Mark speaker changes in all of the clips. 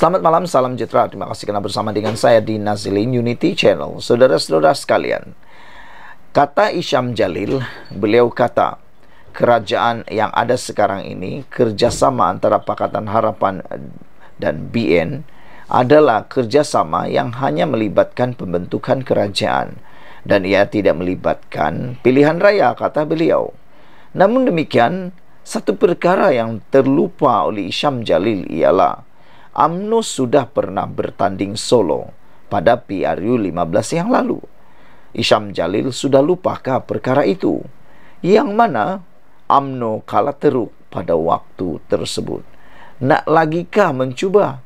Speaker 1: Selamat malam, salam sejahtera. Terima kasih kerana bersama dengan saya di Nazilin Unity Channel. Saudara-saudara sekalian, kata Isham Jalil, beliau kata, kerajaan yang ada sekarang ini, kerjasama antara Pakatan Harapan dan BN, adalah kerjasama yang hanya melibatkan pembentukan kerajaan dan ia tidak melibatkan pilihan raya, kata beliau. Namun demikian, satu perkara yang terlupa oleh Isham Jalil ialah UMNO sudah pernah bertanding solo pada PRU 15 yang lalu. Isham Jalil sudah lupakah perkara itu? Yang mana UMNO kalah teruk pada waktu tersebut? Nak lagikah mencuba?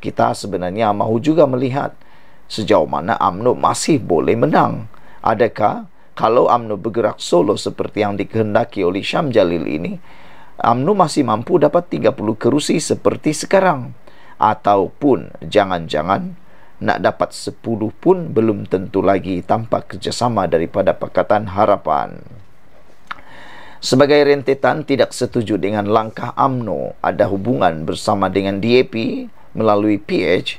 Speaker 1: Kita sebenarnya mahu juga melihat sejauh mana UMNO masih boleh menang. Adakah kalau UMNO bergerak solo seperti yang dikehendaki oleh Isham Jalil ini, UMNO masih mampu dapat 30 kerusi seperti sekarang ataupun jangan-jangan nak dapat sepuluh pun belum tentu lagi tanpa kerjasama daripada Pakatan Harapan. Sebagai rentetan tidak setuju dengan langkah AMNO ada hubungan bersama dengan DAP melalui PH,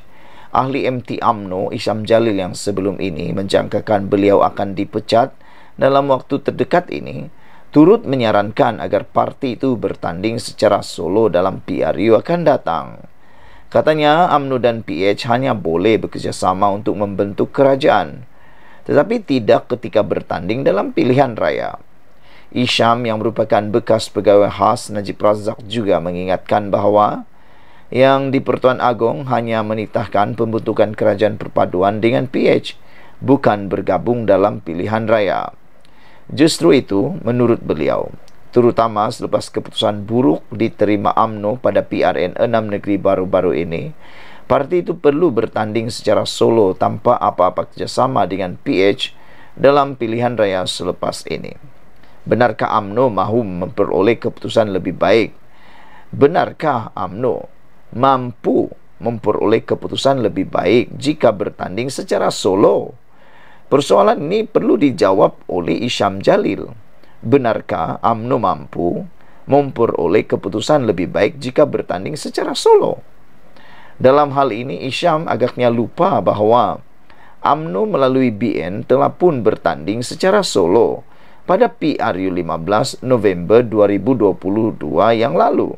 Speaker 1: ahli MT AMNO Isam Jalil yang sebelum ini menjangkakan beliau akan dipecat dalam waktu terdekat ini turut menyarankan agar parti itu bertanding secara solo dalam PRU akan datang. Katanya UMNO dan PH hanya boleh bekerjasama untuk membentuk kerajaan tetapi tidak ketika bertanding dalam pilihan raya. Isham yang merupakan bekas pegawai khas Najib Razak juga mengingatkan bahawa yang di Pertuan Agong hanya menitahkan pembentukan kerajaan perpaduan dengan PH bukan bergabung dalam pilihan raya. Justru itu menurut beliau, terutama selepas keputusan buruk diterima AMNO pada PRN 6 negeri baru-baru ini. Parti itu perlu bertanding secara solo tanpa apa-apa kerjasama dengan PH dalam pilihan raya selepas ini. Benarkah AMNO mahu memperoleh keputusan lebih baik? Benarkah AMNO mampu memperoleh keputusan lebih baik jika bertanding secara solo? Persoalan ini perlu dijawab oleh Isham Jalil benarkah Amnu mampu memperoleh keputusan lebih baik jika bertanding secara solo? Dalam hal ini, Isham agaknya lupa bahawa Amnu melalui BN telah pun bertanding secara solo pada PRU 15 November 2022 yang lalu.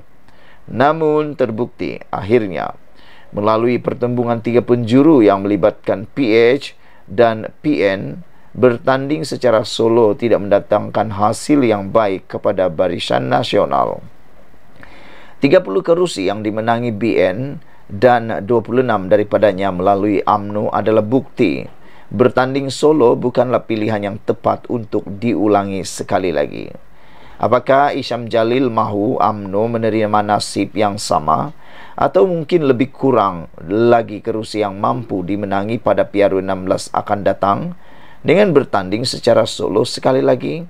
Speaker 1: Namun terbukti akhirnya melalui pertembungan tiga penjuru yang melibatkan PH dan PN bertanding secara solo tidak mendatangkan hasil yang baik kepada barisan nasional. 30 kerusi yang dimenangi BN dan 26 daripadanya melalui AMNO adalah bukti bertanding solo bukanlah pilihan yang tepat untuk diulangi sekali lagi. Apakah Isham Jalil mahu AMNO menerima nasib yang sama atau mungkin lebih kurang lagi kerusi yang mampu dimenangi pada PRU 16 akan datang? dengan bertanding secara solo sekali lagi.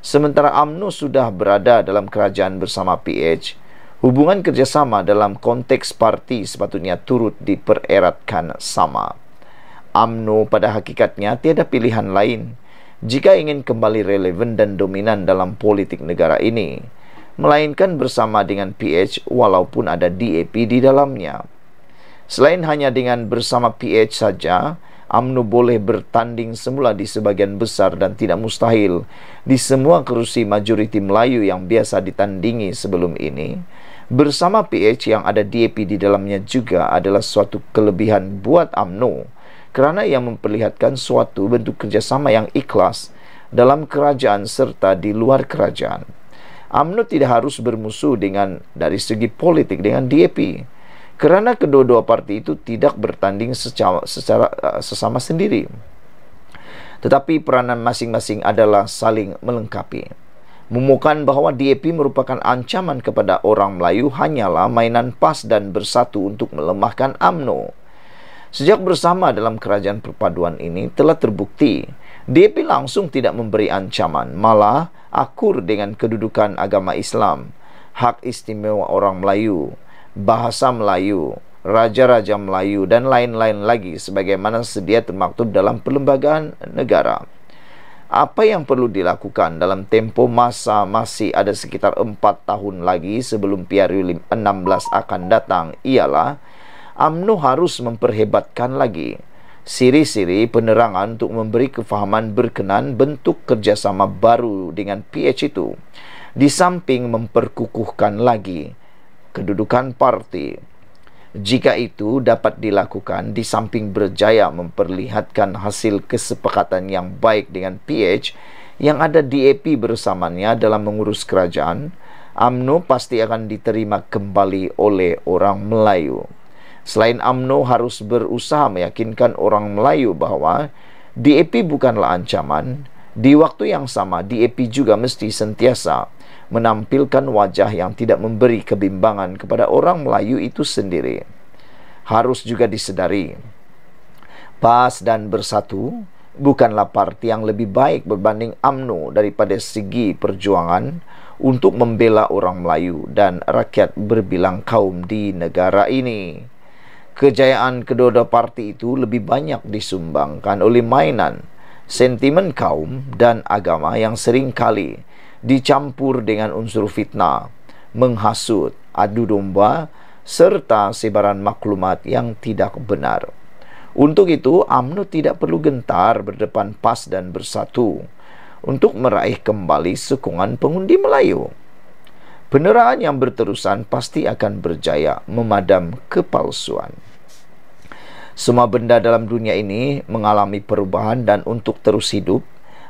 Speaker 1: Sementara AMNO sudah berada dalam kerajaan bersama PH, hubungan kerjasama dalam konteks parti sepatutnya turut dipereratkan sama. AMNO pada hakikatnya tiada pilihan lain jika ingin kembali relevan dan dominan dalam politik negara ini, melainkan bersama dengan PH walaupun ada DAP di dalamnya. Selain hanya dengan bersama PH saja, UMNO boleh bertanding semula di sebagian besar dan tidak mustahil di semua kerusi majoriti Melayu yang biasa ditandingi sebelum ini. Bersama PH yang ada DAP di dalamnya juga adalah suatu kelebihan buat UMNO kerana ia memperlihatkan suatu bentuk kerjasama yang ikhlas dalam kerajaan serta di luar kerajaan. UMNO tidak harus bermusuh dengan dari segi politik dengan DAP kerana kedua-dua parti itu tidak bertanding secara, secara uh, sesama sendiri tetapi peranan masing-masing adalah saling melengkapi memukakan bahawa DAP merupakan ancaman kepada orang Melayu hanyalah mainan PAS dan bersatu untuk melemahkan AMNO sejak bersama dalam kerajaan perpaduan ini telah terbukti DAP langsung tidak memberi ancaman malah akur dengan kedudukan agama Islam hak istimewa orang Melayu bahasa Melayu, raja-raja Melayu dan lain-lain lagi sebagaimana sedia termaktub dalam perlembagaan negara. Apa yang perlu dilakukan dalam tempo masa masih ada sekitar 4 tahun lagi sebelum PRU 16 akan datang ialah UMNO harus memperhebatkan lagi siri-siri penerangan untuk memberi kefahaman berkenan bentuk kerjasama baru dengan PH itu di samping memperkukuhkan lagi kedudukan parti. Jika itu dapat dilakukan di samping berjaya memperlihatkan hasil kesepakatan yang baik dengan PH yang ada DAP bersamanya dalam mengurus kerajaan, AMNO pasti akan diterima kembali oleh orang Melayu. Selain AMNO harus berusaha meyakinkan orang Melayu bahawa DAP bukanlah ancaman, di waktu yang sama DAP juga mesti sentiasa menampilkan wajah yang tidak memberi kebimbangan kepada orang Melayu itu sendiri. Harus juga disedari, PAS dan Bersatu bukanlah parti yang lebih baik berbanding AMNO daripada segi perjuangan untuk membela orang Melayu dan rakyat berbilang kaum di negara ini. Kejayaan kedua-dua parti itu lebih banyak disumbangkan oleh mainan, sentimen kaum dan agama yang sering kali dicampur dengan unsur fitnah, menghasut, adu domba, serta sebaran maklumat yang tidak benar. Untuk itu, UMNO tidak perlu gentar berdepan PAS dan Bersatu untuk meraih kembali sokongan pengundi Melayu. Penerahan yang berterusan pasti akan berjaya memadam kepalsuan. Semua benda dalam dunia ini mengalami perubahan dan untuk terus hidup,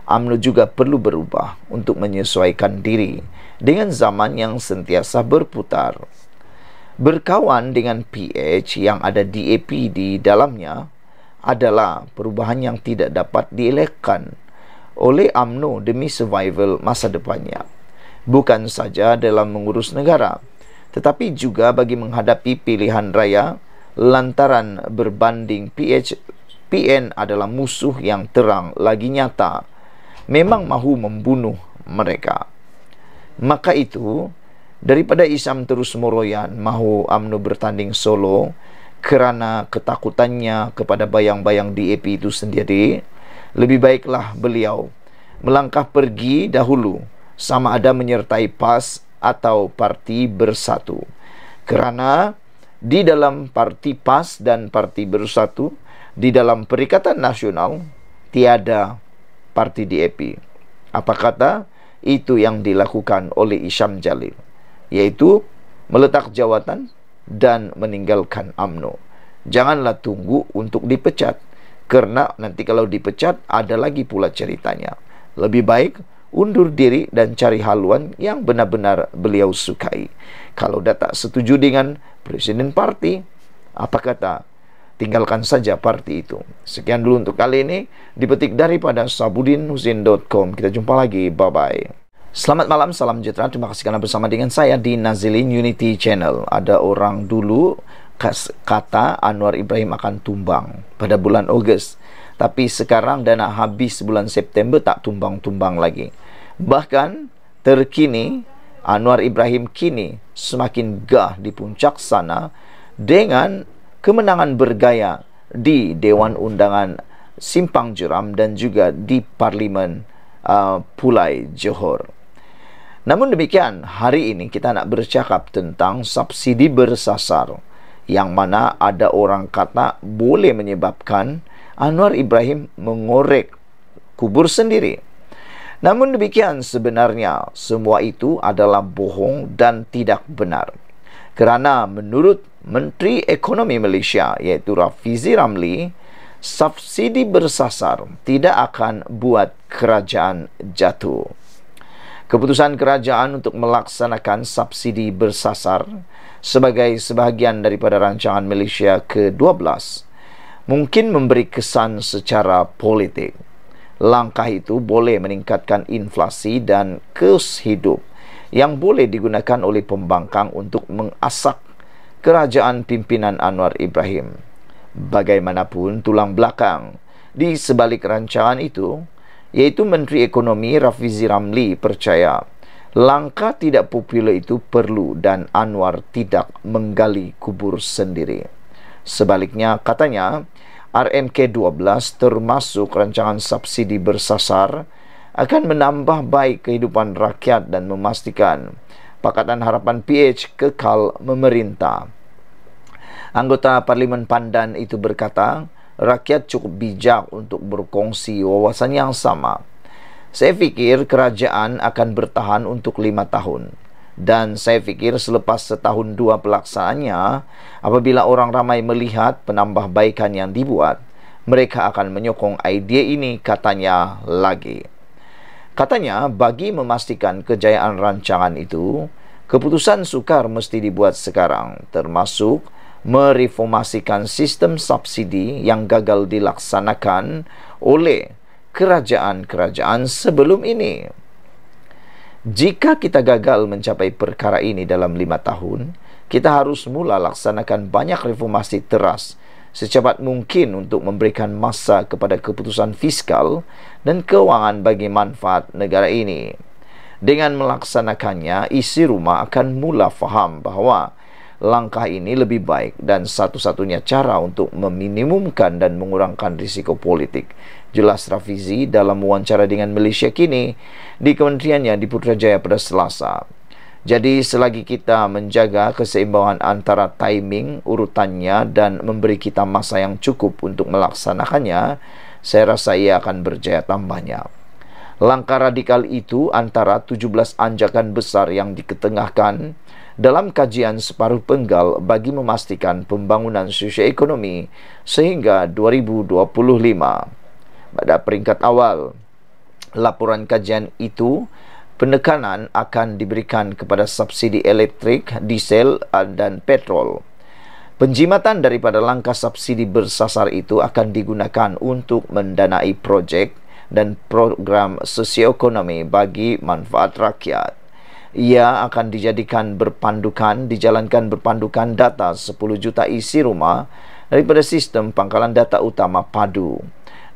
Speaker 1: UMNO juga perlu berubah untuk menyesuaikan diri dengan zaman yang sentiasa berputar. Berkawan dengan pH yang ada DAP di dalamnya adalah perubahan yang tidak dapat dielakkan oleh UMNO demi survival masa depannya. Bukan saja dalam mengurus negara, tetapi juga bagi menghadapi pilihan raya lantaran berbanding pH PN adalah musuh yang terang lagi nyata memang mahu membunuh mereka. Maka itu, daripada Isam terus meroyan mahu Amnu bertanding solo kerana ketakutannya kepada bayang-bayang DAP itu sendiri, lebih baiklah beliau melangkah pergi dahulu sama ada menyertai PAS atau Parti Bersatu. Kerana di dalam Parti PAS dan Parti Bersatu, di dalam Perikatan Nasional, tiada parti DAP. Apa kata? Itu yang dilakukan oleh Isham Jalil, yaitu meletak jawatan dan meninggalkan AMNO. Janganlah tunggu untuk dipecat, kerana nanti kalau dipecat ada lagi pula ceritanya. Lebih baik undur diri dan cari haluan yang benar-benar beliau sukai. Kalau dah tak setuju dengan Presiden Parti, apa kata? tinggalkan saja parti itu. Sekian dulu untuk kali ini. Dipetik daripada sabudinhusin.com. Kita jumpa lagi. Bye-bye. Selamat malam, salam sejahtera. Terima kasih karena bersama dengan saya di Nazilin Unity Channel. Ada orang dulu kata Anwar Ibrahim akan tumbang pada bulan Ogos. Tapi sekarang dana habis bulan September tak tumbang-tumbang lagi. Bahkan terkini Anwar Ibrahim kini semakin gah di puncak sana dengan kemenangan bergaya di Dewan Undangan Simpang Juram dan juga di Parlimen uh, Pulai Johor. Namun demikian, hari ini kita nak bercakap tentang subsidi bersasar yang mana ada orang kata boleh menyebabkan Anwar Ibrahim mengorek kubur sendiri. Namun demikian sebenarnya semua itu adalah bohong dan tidak benar kerana menurut Menteri Ekonomi Malaysia iaitu Rafizi Ramli subsidi bersasar tidak akan buat kerajaan jatuh. Keputusan kerajaan untuk melaksanakan subsidi bersasar sebagai sebahagian daripada rancangan Malaysia ke-12 mungkin memberi kesan secara politik. Langkah itu boleh meningkatkan inflasi dan kos hidup yang boleh digunakan oleh pembangkang untuk mengasak kerajaan pimpinan Anwar Ibrahim. Bagaimanapun tulang belakang di sebalik rancangan itu, yaitu Menteri Ekonomi Rafizi Ramli percaya langkah tidak popular itu perlu dan Anwar tidak menggali kubur sendiri. Sebaliknya katanya RMK 12 termasuk rancangan subsidi bersasar akan menambah baik kehidupan rakyat dan memastikan Pakatan Harapan PH kekal memerintah. Anggota Parlimen Pandan itu berkata, rakyat cukup bijak untuk berkongsi wawasan yang sama. Saya fikir kerajaan akan bertahan untuk lima tahun. Dan saya fikir selepas setahun dua pelaksanaannya, apabila orang ramai melihat penambahbaikan yang dibuat, mereka akan menyokong idea ini katanya lagi. Katanya bagi memastikan kejayaan rancangan itu, keputusan sukar mesti dibuat sekarang termasuk mereformasikan sistem subsidi yang gagal dilaksanakan oleh kerajaan-kerajaan sebelum ini. Jika kita gagal mencapai perkara ini dalam lima tahun, kita harus mula laksanakan banyak reformasi teras secepat mungkin untuk memberikan masa kepada keputusan fiskal dan kewangan bagi manfaat negara ini. Dengan melaksanakannya, isi rumah akan mula faham bahawa langkah ini lebih baik dan satu-satunya cara untuk meminimumkan dan mengurangkan risiko politik. Jelas Rafizi dalam wawancara dengan Malaysia kini di Kementeriannya di Putrajaya pada Selasa. Jadi selagi kita menjaga keseimbangan antara timing urutannya dan memberi kita masa yang cukup untuk melaksanakannya, saya rasa ia akan berjaya tambahnya. Langkah radikal itu antara 17 anjakan besar yang diketengahkan dalam kajian separuh penggal bagi memastikan pembangunan ekonomi sehingga 2025. Pada peringkat awal, laporan kajian itu penekanan akan diberikan kepada subsidi elektrik, diesel uh, dan petrol. Penjimatan daripada langkah subsidi bersasar itu akan digunakan untuk mendanai projek dan program sosioekonomi bagi manfaat rakyat. Ia akan dijadikan berpandukan, dijalankan berpandukan data 10 juta isi rumah daripada sistem pangkalan data utama padu.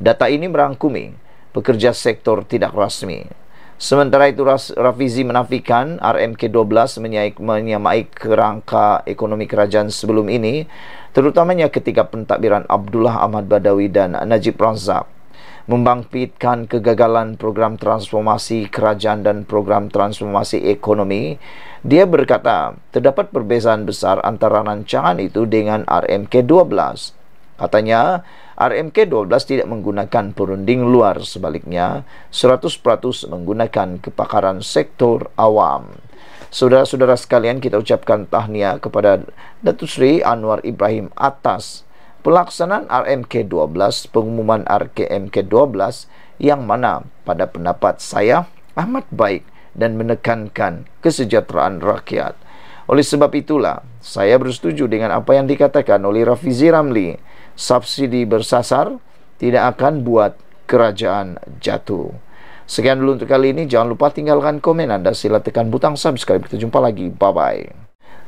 Speaker 1: Data ini merangkumi pekerja sektor tidak rasmi, Sementara itu Rafizi menafikan RMK12 menyamai kerangka ekonomi kerajaan sebelum ini terutamanya ketika pentadbiran Abdullah Ahmad Badawi dan Najib Razak membangkitkan kegagalan program transformasi kerajaan dan program transformasi ekonomi dia berkata terdapat perbezaan besar antara rancangan itu dengan RMK12 katanya RMK-12 tidak menggunakan perunding luar sebaliknya 100% menggunakan kepakaran sektor awam. Saudara-saudara sekalian kita ucapkan tahniah kepada Datuk Sri Anwar Ibrahim atas pelaksanaan RMK-12 pengumuman RKMK-12 yang mana pada pendapat saya amat baik dan menekankan kesejahteraan rakyat. Oleh sebab itulah, saya bersetuju dengan apa yang dikatakan oleh Rafizi Ramli subsidi bersasar tidak akan buat kerajaan jatuh. Sekian dulu untuk kali ini. Jangan lupa tinggalkan komen anda. Sila tekan butang subscribe. Kita jumpa lagi. Bye-bye.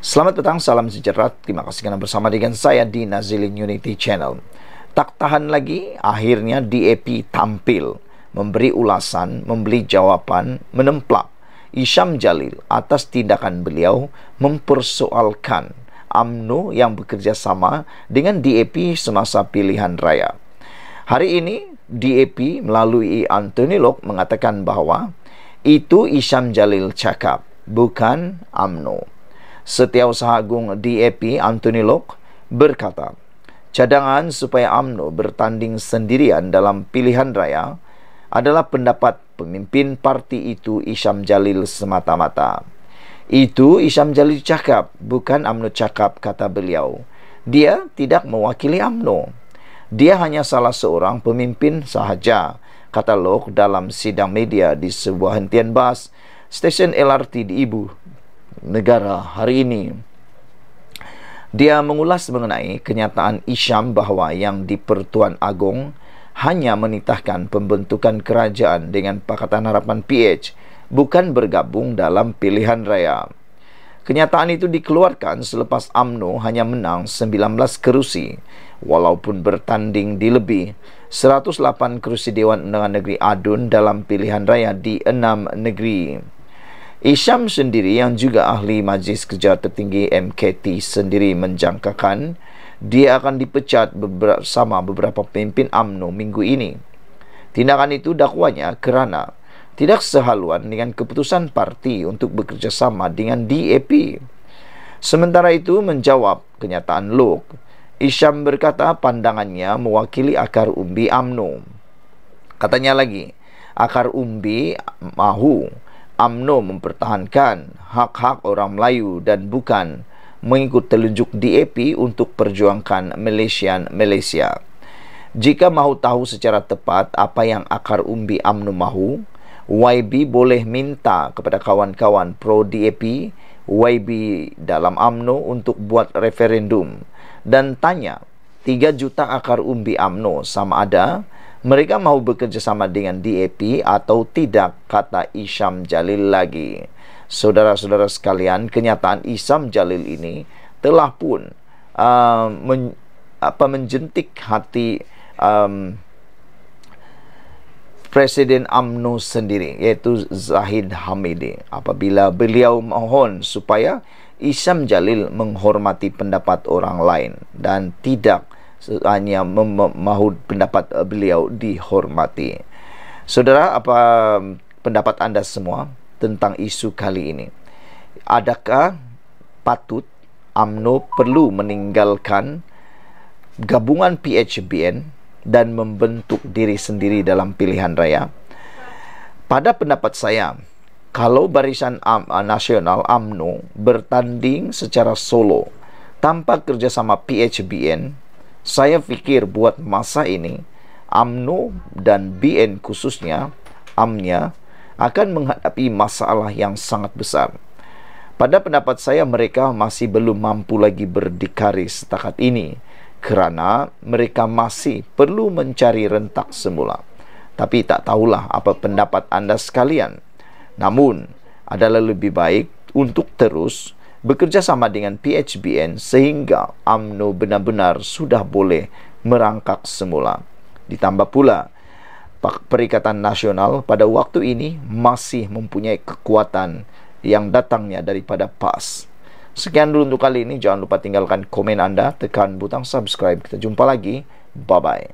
Speaker 1: Selamat petang. Salam sejahtera. Terima kasih kerana bersama dengan saya di Nazilin Unity Channel. Tak tahan lagi, akhirnya DAP tampil. Memberi ulasan, membeli jawapan, menemplak. Isham Jalil atas tindakan beliau mempersoalkan AMNO yang bekerjasama dengan DAP semasa pilihan raya. Hari ini, DAP melalui Anthony Lok mengatakan bahawa itu Isham Jalil cakap, bukan AMNO. Setiausaha Agung DAP Anthony Lok berkata, cadangan supaya AMNO bertanding sendirian dalam pilihan raya adalah pendapat pemimpin parti itu Isham Jalil semata-mata. Itu Isham Jalil cakap, bukan UMNO cakap, kata beliau. Dia tidak mewakili UMNO. Dia hanya salah seorang pemimpin sahaja, kata Lok dalam sidang media di sebuah hentian bas stesen LRT di Ibu Negara hari ini. Dia mengulas mengenai kenyataan Isham bahawa yang di Pertuan Agong hanya menitahkan pembentukan kerajaan dengan Pakatan Harapan PH bukan bergabung dalam pilihan raya. Kenyataan itu dikeluarkan selepas AMNO hanya menang 19 kerusi walaupun bertanding di lebih 108 kerusi Dewan Undangan Negeri ADUN dalam pilihan raya di enam negeri. Isham sendiri yang juga ahli Majlis Kerja Tertinggi MKT sendiri menjangkakan dia akan dipecat bersama beberapa pemimpin AMNO minggu ini. Tindakan itu dakwanya kerana tidak sehaluan dengan keputusan parti untuk bekerjasama dengan DAP. Sementara itu menjawab kenyataan Luk, Isyam berkata pandangannya mewakili akar umbi AMNO. Katanya lagi, akar umbi mahu AMNO mempertahankan hak-hak orang Melayu dan bukan mengikut telunjuk DAP untuk perjuangkan Malaysian Malaysia. Jika mahu tahu secara tepat apa yang akar umbi AMNO mahu, YB boleh minta kepada kawan-kawan pro DAP YB dalam AMNO untuk buat referendum dan tanya 3 juta akar umbi AMNO sama ada mereka mau bekerjasama dengan DAP atau tidak kata Isham Jalil lagi saudara-saudara sekalian kenyataan Isham Jalil ini telah pun uh, men, apa, menjentik hati um, Presiden UMNO sendiri iaitu Zahid Hamidi apabila beliau mohon supaya Isam Jalil menghormati pendapat orang lain dan tidak hanya mahu pendapat eh, beliau dihormati. Saudara, apa mm, pendapat anda semua tentang isu kali ini? Adakah patut UMNO perlu meninggalkan gabungan PHBN dan membentuk diri sendiri dalam pilihan raya. Pada pendapat saya, kalau Barisan Am uh, Nasional AMNO bertanding secara solo tanpa kerjasama PHBN, saya fikir buat masa ini AMNO dan BN khususnya AMNya akan menghadapi masalah yang sangat besar. Pada pendapat saya mereka masih belum mampu lagi berdikari setakat ini kerana mereka masih perlu mencari rentak semula. Tapi tak tahulah apa pendapat anda sekalian. Namun, adalah lebih baik untuk terus bekerjasama dengan PHBN sehingga AMNO benar-benar sudah boleh merangkak semula. Ditambah pula, Perikatan Nasional pada waktu ini masih mempunyai kekuatan yang datangnya daripada PAS. Sekian dulu untuk kali ini. Jangan lupa tinggalkan komen anda, tekan butang subscribe. Kita jumpa lagi. Bye bye.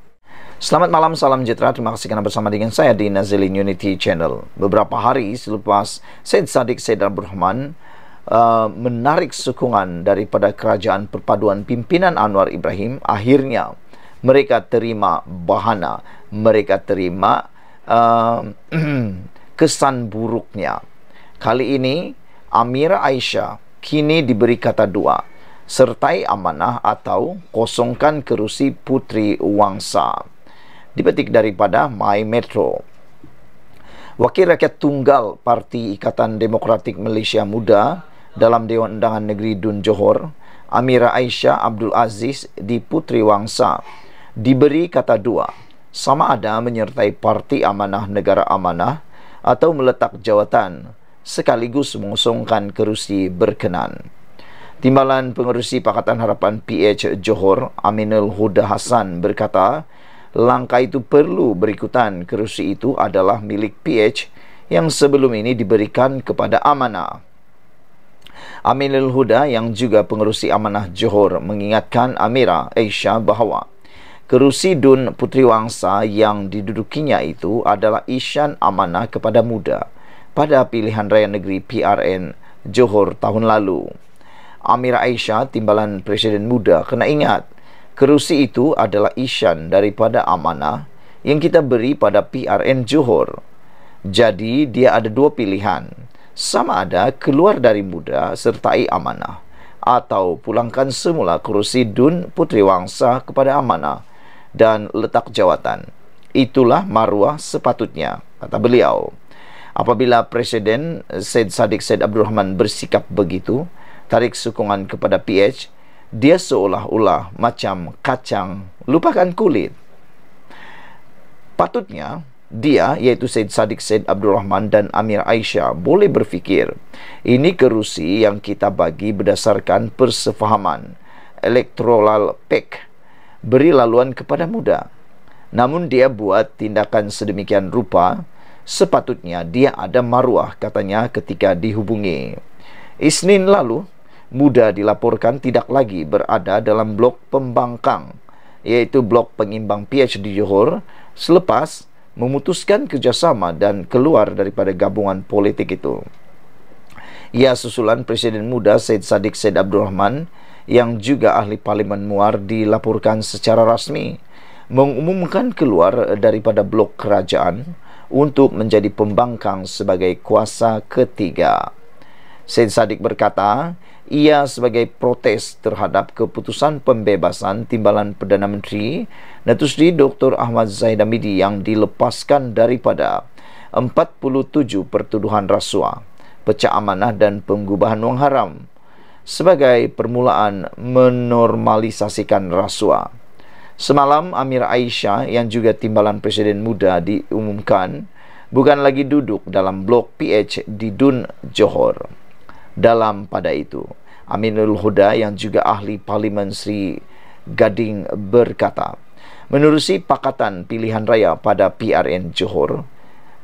Speaker 1: Selamat malam, salam sejahtera. Terima kasih kerana bersama dengan saya di Nazilin Unity Channel. Beberapa hari selepas Said Sadiq Said Rahman uh, menarik sokongan daripada kerajaan perpaduan pimpinan Anwar Ibrahim, akhirnya mereka terima bahana, mereka terima uh, kesan buruknya. Kali ini Amira Aisyah kini diberi kata dua sertai amanah atau kosongkan kerusi putri wangsa dipetik daripada My Metro Wakil Rakyat Tunggal Parti Ikatan Demokratik Malaysia Muda dalam Dewan Undangan Negeri Dun Johor Amira Aisyah Abdul Aziz di Putri Wangsa diberi kata dua sama ada menyertai Parti Amanah Negara Amanah atau meletak jawatan sekaligus mengosongkan kerusi berkenan. Timbalan Pengerusi Pakatan Harapan PH Johor Aminul Huda Hassan berkata, langkah itu perlu berikutan kerusi itu adalah milik PH yang sebelum ini diberikan kepada amanah. Aminul Huda yang juga pengerusi amanah Johor mengingatkan Amira Aisha bahawa kerusi Dun Putri Wangsa yang didudukinya itu adalah isyan amanah kepada muda pada pilihan raya negeri PRN Johor tahun lalu. Amir Aisyah, timbalan Presiden muda, kena ingat, kerusi itu adalah isyan daripada amanah yang kita beri pada PRN Johor. Jadi, dia ada dua pilihan. Sama ada keluar dari muda sertai amanah atau pulangkan semula kerusi Dun Putri Wangsa kepada amanah dan letak jawatan. Itulah maruah sepatutnya, kata beliau apabila Presiden Said Sadiq Said Abdul Rahman bersikap begitu, tarik sokongan kepada PH, dia seolah-olah macam kacang lupakan kulit. Patutnya, dia yaitu Said Sadiq Said Abdul Rahman dan Amir Aisyah boleh berfikir, ini kerusi yang kita bagi berdasarkan persefahaman, electoral pack, e beri laluan kepada muda. Namun dia buat tindakan sedemikian rupa, sepatutnya dia ada maruah katanya ketika dihubungi. Isnin lalu, muda dilaporkan tidak lagi berada dalam blok pembangkang iaitu blok pengimbang pH di Johor selepas memutuskan kerjasama dan keluar daripada gabungan politik itu. Ia susulan Presiden muda Syed Saddiq Syed Abdul Rahman yang juga ahli parlimen muar dilaporkan secara rasmi mengumumkan keluar daripada blok kerajaan untuk menjadi pembangkang sebagai kuasa ketiga. Said Sadiq berkata, ia sebagai protes terhadap keputusan pembebasan timbalan Perdana Menteri Datusri Dr. Ahmad Zahid Amidi yang dilepaskan daripada 47 pertuduhan rasuah, pecah amanah dan penggubahan wang haram sebagai permulaan menormalisasikan rasuah. Semalam Amir Aisyah yang juga timbalan presiden muda diumumkan bukan lagi duduk dalam blok PH di Dun Johor. Dalam pada itu, Aminul Huda yang juga ahli Parlimen Sri Gading berkata, menerusi Pakatan Pilihan Raya pada PRN Johor,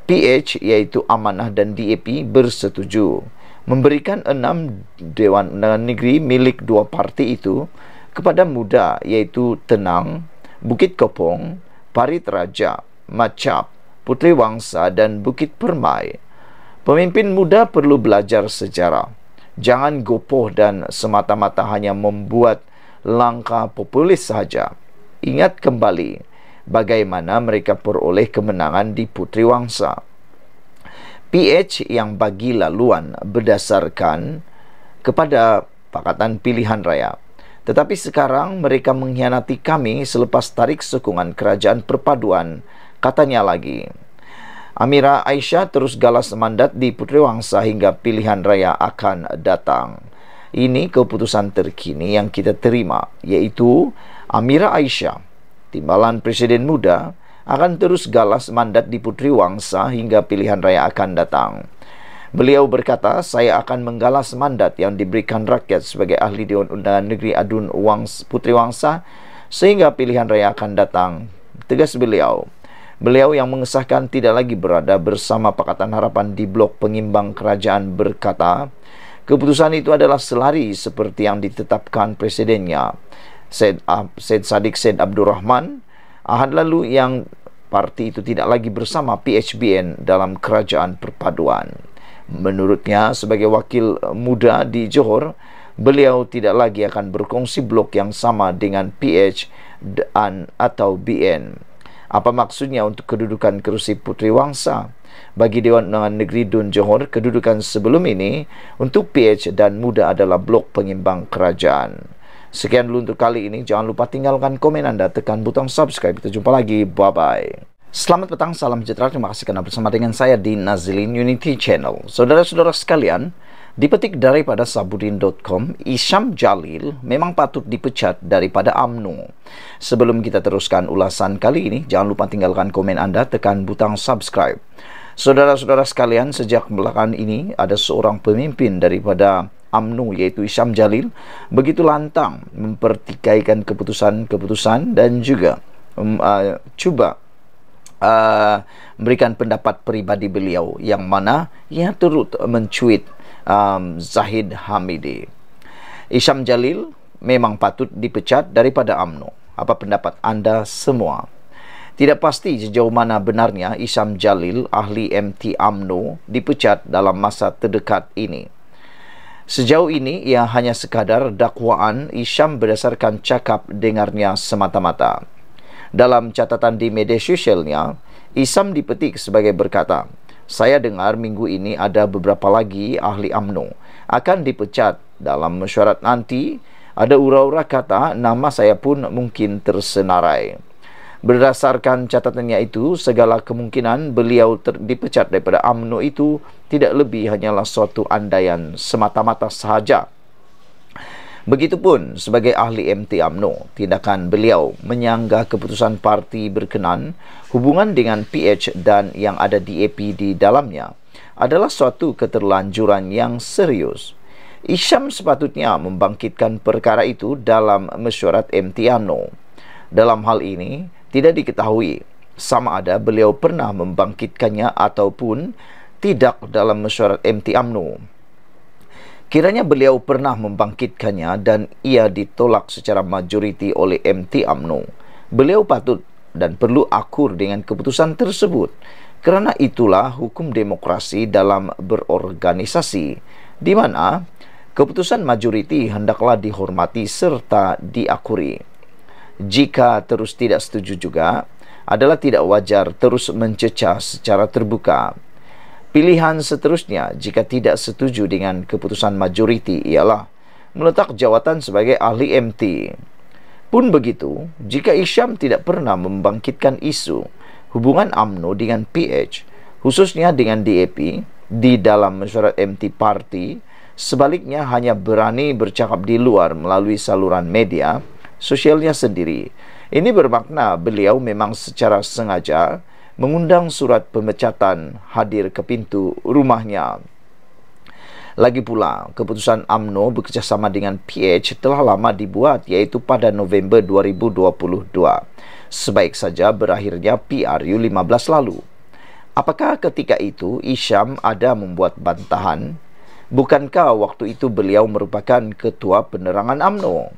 Speaker 1: PH iaitu Amanah dan DAP bersetuju memberikan enam Dewan Negeri milik dua parti itu kepada muda iaitu Tenang, Bukit Kopong, Parit Raja, Macap, Putri Wangsa dan Bukit Permai. Pemimpin muda perlu belajar sejarah. Jangan gopoh dan semata-mata hanya membuat langkah populis sahaja. Ingat kembali bagaimana mereka peroleh kemenangan di Putri Wangsa. PH yang bagi laluan berdasarkan kepada Pakatan Pilihan Raya tetapi sekarang mereka mengkhianati kami selepas tarik sokongan kerajaan perpaduan, katanya lagi. Amira Aisyah terus galas mandat di Wangsa hingga pilihan raya akan datang. Ini keputusan terkini yang kita terima, yaitu Amira Aisyah, timbalan presiden muda, akan terus galas mandat di Putri Wangsa hingga pilihan raya akan datang. Beliau berkata, saya akan menggalas mandat yang diberikan rakyat sebagai ahli Dewan Undangan Negeri Adun Wangs, Putri Wangsa sehingga pilihan raya akan datang. Tegas beliau, beliau yang mengesahkan tidak lagi berada bersama Pakatan Harapan di Blok Pengimbang Kerajaan berkata, keputusan itu adalah selari seperti yang ditetapkan presidennya, Said, Said Sadiq Said Abdul Rahman, ahad lalu yang parti itu tidak lagi bersama PHBN dalam kerajaan perpaduan. Menurutnya sebagai wakil eh, muda di Johor, beliau tidak lagi akan berkongsi blok yang sama dengan PH dan atau BN. Apa maksudnya untuk kedudukan kerusi Putri Wangsa? Bagi Dewan Undangan Negeri Dun Johor, kedudukan sebelum ini untuk PH dan muda adalah blok pengimbang kerajaan. Sekian dulu untuk kali ini. Jangan lupa tinggalkan komen anda, tekan butang subscribe. Kita jumpa lagi. Bye-bye. Selamat petang, salam sejahtera. Terima kasih kerana bersama dengan saya di Nazilin Unity Channel. Saudara-saudara sekalian, dipetik daripada sabudin.com, Isham Jalil memang patut dipecat daripada AMNU. Sebelum kita teruskan ulasan kali ini, jangan lupa tinggalkan komen anda, tekan butang subscribe. Saudara-saudara sekalian, sejak belakangan ini ada seorang pemimpin daripada AMNU yaitu Isham Jalil begitu lantang mempertikaikan keputusan-keputusan dan juga um, uh, cuba memberikan uh, pendapat peribadi beliau yang mana ia turut mencuit um, Zahid Hamidi. Isham Jalil memang patut dipecat daripada AMNO. Apa pendapat anda semua? Tidak pasti sejauh mana benarnya Isham Jalil, ahli MT AMNO, dipecat dalam masa terdekat ini. Sejauh ini, ia hanya sekadar dakwaan Isham berdasarkan cakap dengarnya semata-mata. Dalam catatan di media sosialnya, Isam dipetik sebagai berkata, saya dengar minggu ini ada beberapa lagi ahli AMNO akan dipecat dalam mesyuarat nanti. Ada ura-ura kata nama saya pun mungkin tersenarai. Berdasarkan catatannya itu, segala kemungkinan beliau ter- dipecat daripada AMNO itu tidak lebih hanyalah suatu andaian semata-mata sahaja. Begitupun sebagai ahli MT AMNO, tindakan beliau menyanggah keputusan parti berkenan hubungan dengan PH dan yang ada DAP di dalamnya adalah suatu keterlanjuran yang serius. Isham sepatutnya membangkitkan perkara itu dalam mesyuarat MT AMNO. Dalam hal ini, tidak diketahui sama ada beliau pernah membangkitkannya ataupun tidak dalam mesyuarat MT AMNO. Kiranya beliau pernah membangkitkannya dan ia ditolak secara majoriti oleh MT AMNO. Beliau patut dan perlu akur dengan keputusan tersebut. Kerana itulah hukum demokrasi dalam berorganisasi di mana keputusan majoriti hendaklah dihormati serta diakuri. Jika terus tidak setuju juga, adalah tidak wajar terus mencecah secara terbuka. Pilihan seterusnya jika tidak setuju dengan keputusan majoriti ialah meletak jawatan sebagai ahli MT. Pun begitu, jika Isham tidak pernah membangkitkan isu hubungan AMNO dengan PH, khususnya dengan DAP, di dalam mesyuarat MT parti, sebaliknya hanya berani bercakap di luar melalui saluran media, sosialnya sendiri. Ini bermakna beliau memang secara sengaja mengundang surat pemecatan hadir ke pintu rumahnya. Lagi pula, keputusan AMNO bekerjasama dengan PH telah lama dibuat iaitu pada November 2022. Sebaik saja berakhirnya PRU 15 lalu. Apakah ketika itu Isham ada membuat bantahan? Bukankah waktu itu beliau merupakan ketua penerangan AMNO?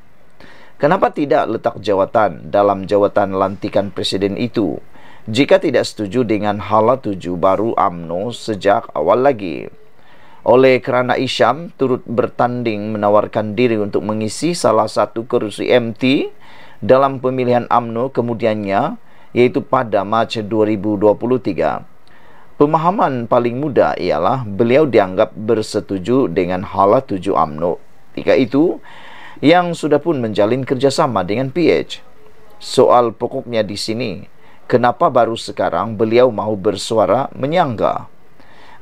Speaker 1: Kenapa tidak letak jawatan dalam jawatan lantikan presiden itu? jika tidak setuju dengan hala tuju baru UMNO sejak awal lagi. Oleh kerana Isyam turut bertanding menawarkan diri untuk mengisi salah satu kerusi MT dalam pemilihan UMNO kemudiannya iaitu pada Mac 2023. Pemahaman paling mudah ialah beliau dianggap bersetuju dengan hala tuju UMNO ketika itu yang sudah pun menjalin kerjasama dengan PH. Soal pokoknya di sini, kenapa baru sekarang beliau mahu bersuara menyangga?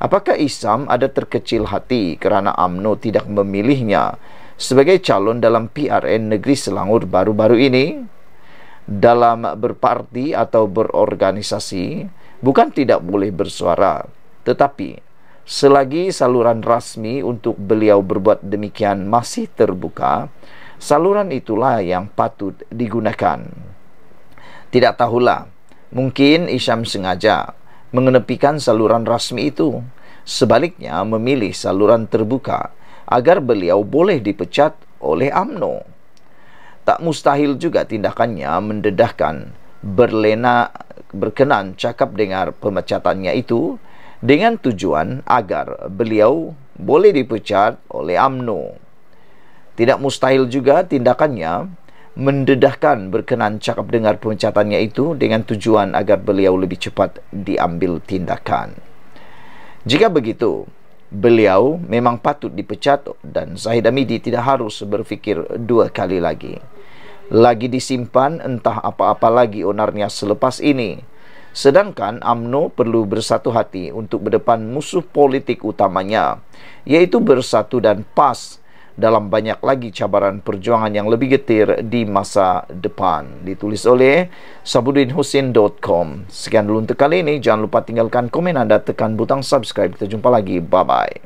Speaker 1: Apakah Isam ada terkecil hati kerana AMNO tidak memilihnya sebagai calon dalam PRN Negeri Selangor baru-baru ini? Dalam berparti atau berorganisasi, bukan tidak boleh bersuara. Tetapi, selagi saluran rasmi untuk beliau berbuat demikian masih terbuka, saluran itulah yang patut digunakan. Tidak tahulah Mungkin Isham sengaja mengenepikan saluran rasmi itu. Sebaliknya memilih saluran terbuka agar beliau boleh dipecat oleh AMNO. Tak mustahil juga tindakannya mendedahkan berlena berkenan cakap dengar pemecatannya itu dengan tujuan agar beliau boleh dipecat oleh AMNO. Tidak mustahil juga tindakannya mendedahkan berkenan cakap dengar pemecatannya itu dengan tujuan agar beliau lebih cepat diambil tindakan. Jika begitu, beliau memang patut dipecat dan Zahid Amidi tidak harus berfikir dua kali lagi. Lagi disimpan entah apa-apa lagi onarnya selepas ini. Sedangkan AMNO perlu bersatu hati untuk berdepan musuh politik utamanya, yaitu bersatu dan pas dalam banyak lagi cabaran perjuangan yang lebih getir di masa depan. Ditulis oleh sabudinhusin.com. Sekian dulu untuk kali ini. Jangan lupa tinggalkan komen anda, tekan butang subscribe. Kita jumpa lagi. Bye-bye.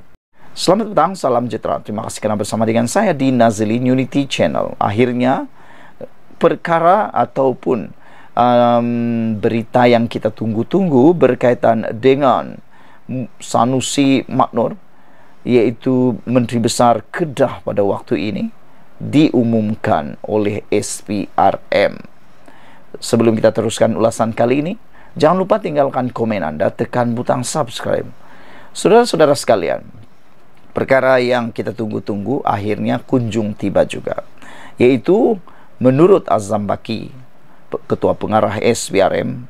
Speaker 1: Selamat datang salam jetra. Terima kasih kerana bersama dengan saya di Nazilin Unity Channel. Akhirnya, perkara ataupun um, berita yang kita tunggu-tunggu berkaitan dengan Sanusi maknor iaitu Menteri Besar Kedah pada waktu ini diumumkan oleh SPRM. Sebelum kita teruskan ulasan kali ini, jangan lupa tinggalkan komen anda, tekan butang subscribe. Saudara-saudara sekalian, perkara yang kita tunggu-tunggu akhirnya kunjung tiba juga. Yaitu menurut Azam Baki, Ketua Pengarah SPRM,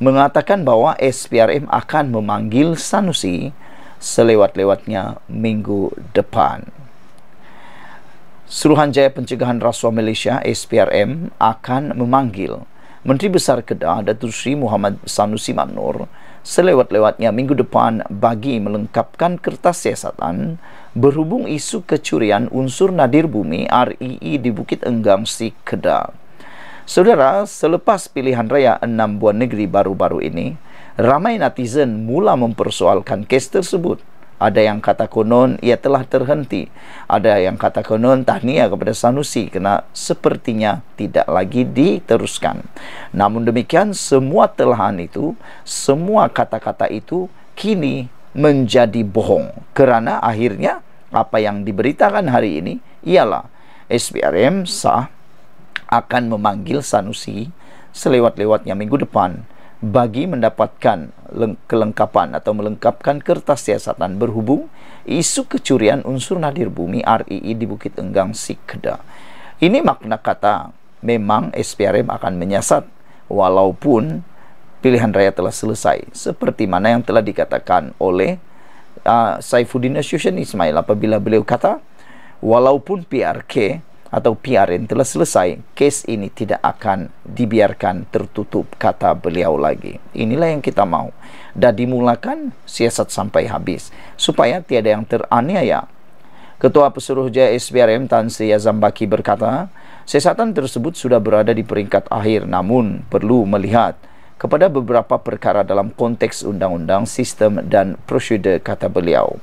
Speaker 1: mengatakan bahwa SPRM akan memanggil Sanusi selewat-lewatnya minggu depan. Suruhanjaya Pencegahan Rasuah Malaysia SPRM akan memanggil Menteri Besar Kedah Datu Sri Muhammad Sanusi Manur selewat-lewatnya minggu depan bagi melengkapkan kertas siasatan berhubung isu kecurian unsur nadir bumi RII di Bukit Enggang si Kedah. Saudara, selepas pilihan raya enam buah negeri baru-baru ini, ramai netizen mula mempersoalkan kes tersebut. Ada yang kata konon ia telah terhenti. Ada yang kata konon tahniah kepada Sanusi kerana sepertinya tidak lagi diteruskan. Namun demikian semua telahan itu, semua kata-kata itu kini menjadi bohong. Kerana akhirnya apa yang diberitakan hari ini ialah SPRM sah akan memanggil Sanusi selewat-lewatnya minggu depan bagi mendapatkan kelengkapan atau melengkapkan kertas siasatan berhubung isu kecurian unsur nadir bumi RII di Bukit Enggang Sikda. Ini makna kata memang SPRM akan menyiasat walaupun pilihan raya telah selesai seperti mana yang telah dikatakan oleh uh, Saifuddin Association Ismail apabila beliau kata walaupun PRK atau PRN telah selesai, kes ini tidak akan dibiarkan tertutup kata beliau lagi. Inilah yang kita mahu. Dan dimulakan siasat sampai habis supaya tiada yang teraniaya. Ketua Pesuruhjaya SBRM Tan Sri Yazambaki berkata, siasatan tersebut sudah berada di peringkat akhir namun perlu melihat kepada beberapa perkara dalam konteks undang-undang sistem dan prosedur kata beliau.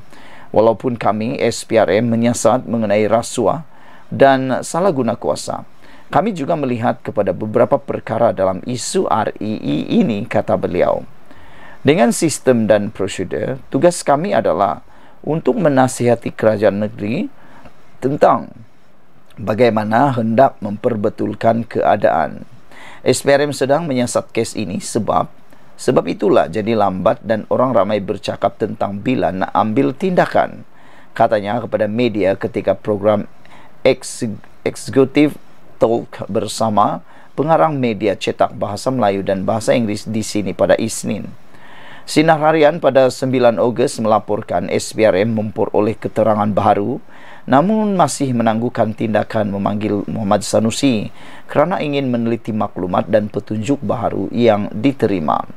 Speaker 1: Walaupun kami SPRM menyiasat mengenai rasuah dan salah guna kuasa. Kami juga melihat kepada beberapa perkara dalam isu RII ini, kata beliau. Dengan sistem dan prosedur, tugas kami adalah untuk menasihati kerajaan negeri tentang bagaimana hendak memperbetulkan keadaan. SPRM sedang menyiasat kes ini sebab sebab itulah jadi lambat dan orang ramai bercakap tentang bila nak ambil tindakan. Katanya kepada media ketika program Eksekutif Talk bersama pengarang media cetak bahasa Melayu dan bahasa Inggeris di sini pada Isnin. Sinar Harian pada 9 Ogos melaporkan SPRM memperoleh keterangan baru namun masih menangguhkan tindakan memanggil Muhammad Sanusi kerana ingin meneliti maklumat dan petunjuk baru yang diterima.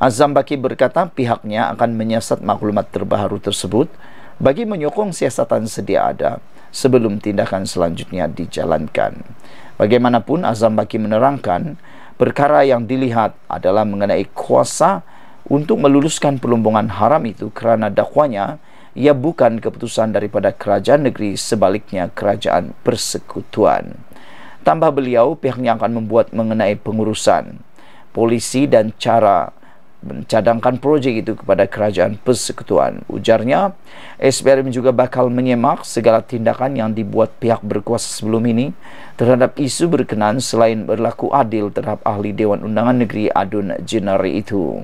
Speaker 1: Azam Baki berkata pihaknya akan menyiasat maklumat terbaru tersebut bagi menyokong siasatan sedia ada sebelum tindakan selanjutnya dijalankan. Bagaimanapun Azam Baki menerangkan, perkara yang dilihat adalah mengenai kuasa untuk meluluskan pelumbungan haram itu kerana dakwanya ia bukan keputusan daripada kerajaan negeri sebaliknya kerajaan persekutuan. Tambah beliau pihaknya akan membuat mengenai pengurusan, polisi dan cara mencadangkan projek itu kepada kerajaan persekutuan. Ujarnya, SBRM juga bakal menyemak segala tindakan yang dibuat pihak berkuasa sebelum ini terhadap isu berkenaan selain berlaku adil terhadap ahli Dewan Undangan Negeri Adun Jenari itu.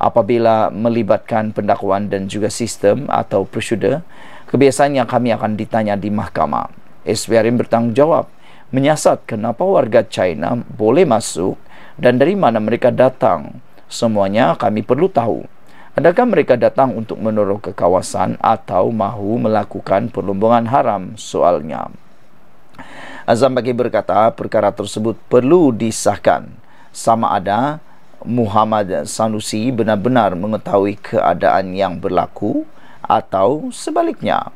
Speaker 1: Apabila melibatkan pendakwaan dan juga sistem atau prosedur, kebiasaan yang kami akan ditanya di mahkamah. SBRM bertanggungjawab menyiasat kenapa warga China boleh masuk dan dari mana mereka datang semuanya kami perlu tahu. Adakah mereka datang untuk menurut ke kawasan atau mahu melakukan perlombongan haram soalnya? Azam Bagi berkata perkara tersebut perlu disahkan sama ada Muhammad Sanusi benar-benar mengetahui keadaan yang berlaku atau sebaliknya.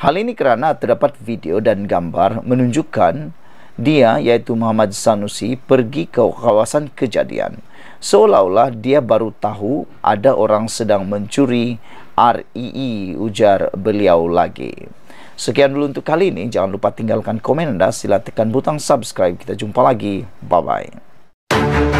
Speaker 1: Hal ini kerana terdapat video dan gambar menunjukkan dia iaitu Muhammad Sanusi pergi ke kawasan kejadian seolah-olah dia baru tahu ada orang sedang mencuri Rii e e, ujar beliau lagi. Sekian dulu untuk kali ini. Jangan lupa tinggalkan komen anda. Sila tekan butang subscribe. Kita jumpa lagi. Bye-bye.